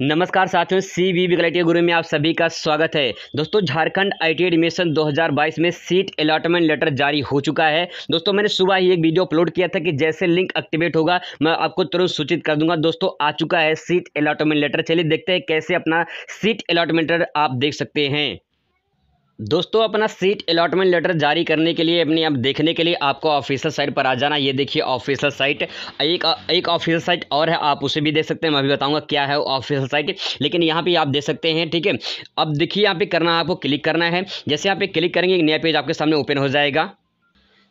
नमस्कार साथियों सी वी विकलाइटी गुरु में आप सभी का स्वागत है दोस्तों झारखंड आईटी एडमिशन 2022 में सीट अलॉटमेंट लेटर जारी हो चुका है दोस्तों मैंने सुबह ही एक वीडियो अपलोड किया था कि जैसे लिंक एक्टिवेट होगा मैं आपको तुरंत सूचित कर दूंगा दोस्तों आ चुका है सीट अलॉटमेंट लेटर चलिए देखते हैं कैसे अपना सीट अलॉटमेंट लेटर आप देख सकते हैं दोस्तों अपना सीट अलॉटमेंट लेटर जारी करने के लिए अपनी अब देखने के लिए आपको ऑफिशियल साइट पर आ जाना ये देखिए ऑफिशियल साइट एक एक ऑफिशियल साइट और है आप उसे भी देख सकते हैं मैं भी बताऊंगा क्या है ऑफिशियल साइट लेकिन यहाँ पे आप देख सकते हैं ठीक है अब देखिए यहाँ पे करना आपको क्लिक करना है जैसे यहाँ पे क्लिक करेंगे एक नया पेज आपके सामने ओपन हो जाएगा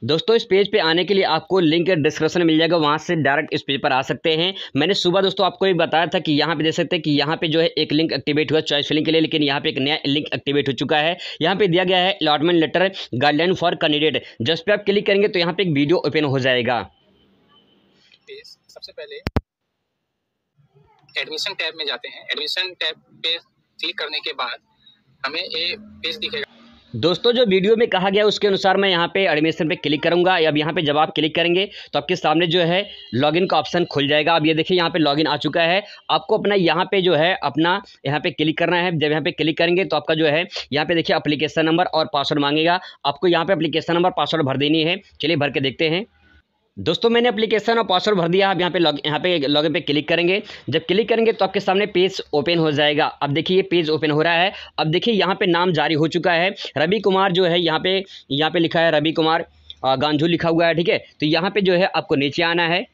दोस्तों इस पेज पे आने के लिए आपको लिंक डिस्क्रिप्शन में मिल जाएगा वहाँ से डायरेक्ट इस पेज पर आ सकते हैं मैंने सुबह दोस्तों आपको भी बताया था कि यहाँ पे देख सकते हैं कि यहाँ पे जो है एक लिंक एक्टिवेट हुआ चॉइस फिलिंग के लिए लेकिन यहाँ पे एक नया लिंक एक्टिवेट हो चुका है यहाँ पे दिया गया है allotment letter guideline for candidate जिस पर आप क्लिक करेंगे तो यहाँ पर एक वीडियो ओपन हो जाएगा सबसे पहले एडमिशन टैब में जाते हैं एडमिशन टैब पे क्लिक करने के बाद हमें ये पेज दिखेगा दोस्तों जो वीडियो में कहा गया उसके अनुसार मैं यहाँ पे एडमिशन पे क्लिक करूँगा अब यहाँ पे जब आप क्लिक करेंगे तो आपके सामने जो है लॉगिन का ऑप्शन खुल जाएगा अब ये देखिए यहाँ पे लॉगिन आ चुका है आपको अपना यहाँ पे जो है अपना यहाँ पे क्लिक करना है जब यहाँ पे क्लिक करेंगे तो आपका जो है यहाँ पे देखिए अप्लीकेशन नंबर और पासवर्ड मांगेगा आपको यहाँ पर अप्लीकेशन नंबर पासवर्ड भर देनी है चलिए भर के देखते हैं दोस्तों मैंने एप्लीकेशन और पासवर्ड भर दिया आप यहाँ पे लॉग यहाँ पे लॉगिन पे क्लिक करेंगे जब क्लिक करेंगे तो आपके सामने पेज ओपन हो जाएगा अब देखिए ये पेज ओपन हो रहा है अब देखिए यहाँ पे नाम जारी हो चुका है रवि कुमार जो है यहाँ पे यहाँ पे लिखा है रवि कुमार गांझू लिखा हुआ है ठीक है तो यहाँ पे जो है आपको नीचे आना है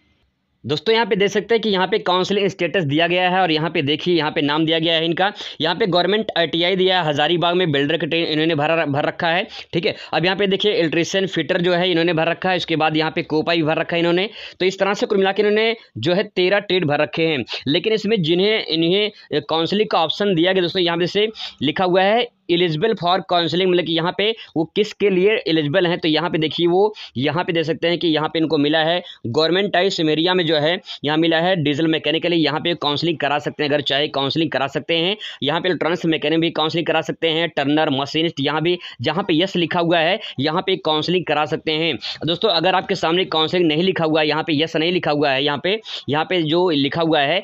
दोस्तों यहाँ पे देख सकते हैं कि यहाँ पे काउंसलिंग स्टेटस दिया गया है और यहाँ पे देखिए यहाँ पे नाम दिया गया है इनका यहाँ पे गवर्नमेंट टीआई दिया है हजारीबाग में बिल्डर के ट्रेन इन्होंने भरा भर रखा है ठीक है अब यहाँ पे देखिए इलेक्ट्रिशियन फिटर जो है इन्होंने भर रखा है उसके बाद यहाँ पे कोपा भी भर रखा है इन्होंने तो इस तरह से कुल मिला इन्होंने जो है तेरह ट्रेड भर रखे हैं लेकिन इसमें जिन्हें इन्हें काउंसलिंग का ऑप्शन दिया गया दोस्तों यहाँ पे से लिखा हुआ है एलिजिबल फॉर काउंसलिंग मतलब कि यहाँ पे वो किसके लिए एलिजिबल हैं तो यहाँ पे देखिए वो यहाँ पे दे सकते हैं कि यहाँ पे इनको मिला है गवर्नमेंट टाइप सिमेरिया में जो है यहाँ मिला है डीजल मैकेनिकली यहाँ पे काउंसलिंग करा सकते हैं अगर चाहे काउंसलिंग करा सकते हैं यहाँ पे इलेक्ट्रॉनिक्स मैकेनिक भी काउंसलिंग करा सकते हैं टर्नर मशीनिस्ट यहाँ भी जहाँ पे यस लिखा हुआ है यहाँ पे काउंसलिंग करा सकते हैं दोस्तों अगर आपके सामने काउंसलिंग नहीं लिखा हुआ है यहाँ पे यस नहीं लिखा हुआ है यहाँ पे यहाँ पे जो लिखा हुआ है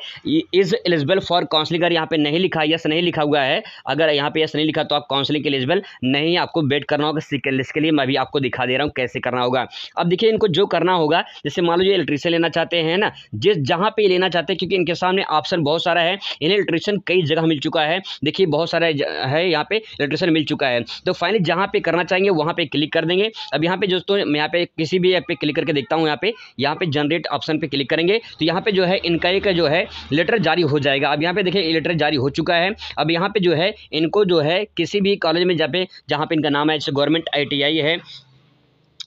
इज एलिजिबल फॉर काउंसलिंग अगर यहाँ पे नहीं लिखा यस नहीं लिखा हुआ है अगर यहाँ पे यस नहीं लिखा तो आप काउंसलिंग के एलिजिबल नहीं है आपको वेट करना होगा सिकल के लिए मैं भी आपको दिखा दे रहा हूँ कैसे करना होगा अब देखिए इनको जो करना होगा जैसे मान लो ये इलेक्ट्रिशियन लेना चाहते हैं ना जिस जहाँ पर लेना चाहते हैं क्योंकि इनके सामने ऑप्शन बहुत सारा है इन्हें इलेक्ट्रीशियन कई जगह मिल चुका है देखिए बहुत सारा है यहाँ पर इलेक्ट्रीशियन मिल चुका है तो फाइनली जहाँ पर करना चाहेंगे वहाँ पर क्लिक कर देंगे अब यहाँ पर दोस्तों मैं यहाँ पे किसी भी ऐप पर क्लिक करके देखता हूँ यहाँ पे यहाँ पर जनरेट ऑप्शन पर क्लिक करेंगे तो यहाँ पर जो है इनका एक जो है लेटर जारी हो जाएगा अब यहाँ पे देखिए लेटर जारी हो चुका है अब यहाँ पे जो है इनको जो है किसी भी कॉलेज में जहाँ पे जहाँ पे इनका नाम है जैसे गवर्नमेंट आई है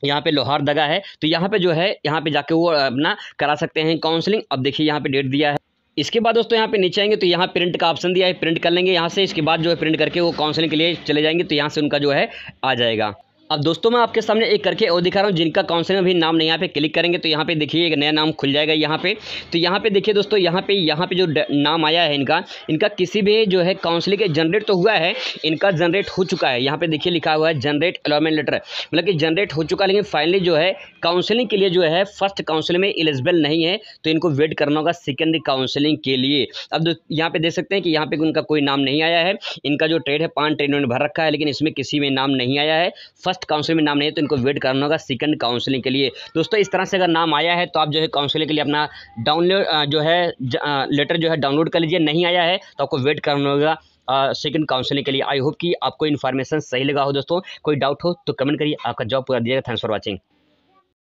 यहाँ पे लोहार दगा है तो यहाँ पे जो है यहाँ पे जाके वो अपना करा सकते हैं काउंसलिंग अब देखिए यहाँ पे डेट दिया है इसके बाद दोस्तों यहाँ पे नीचे आएंगे तो यहाँ प्रिंट का ऑप्शन दिया है प्रिंट कर लेंगे यहाँ से इसके बाद जो है प्रिंट करके वो काउंसलिंग के लिए चले जाएंगे तो यहाँ से उनका जो है आ जाएगा अब दोस्तों मैं आपके सामने एक करके और दिखा रहा हूँ जिनका काउंसिल में भी नाम नहीं यहाँ पे क्लिक करेंगे तो यहाँ पे देखिए एक नया नाम खुल जाएगा यहाँ पे तो यहाँ पे देखिए दोस्तों यहाँ पे यहाँ पे जो नाम आया है इनका इनका किसी भी जो है काउंसिल के जनरेट तो हुआ है इनका जनरेट हो चुका है यहाँ पे देखिए लिखा हुआ है जनरेट अलॉमेंट लेटर मतलब कि जनरेट हो चुका लेकिन फाइनली जो है काउंसिलिंग के लिए जो है फर्स्ट काउंसिल में एलिजिबल नहीं है तो इनको वेट करना होगा सेकेंडरी काउंसिलिंग के लिए अब यहाँ पे देख सकते हैं कि यहाँ पे उनका कोई नाम नहीं आया है इनका जो ट्रेड है पाँच ट्रेड उन्होंने भर रखा है लेकिन इसमें किसी में नाम नहीं आया है फर्स्ट फर्स्ट काउंसिल में नाम नहीं है तो इनको वेट करना होगा सेकंड काउंसलिंग के लिए दोस्तों इस तरह से अगर नाम आया है तो आप जो है काउंसलिंग के लिए अपना डाउनलोड जो है लेटर जो है डाउनलोड कर लीजिए नहीं आया है तो आपको वेट करना होगा सेकंड काउंसलिंग के लिए आई होप कि आपको इन्फॉर्मेशन सही लगा हो दोस्तों कोई डाउट हो तो कमेंट करिए आपका जॉब पूरा दिएगा थैंक्स फॉर वॉचिंग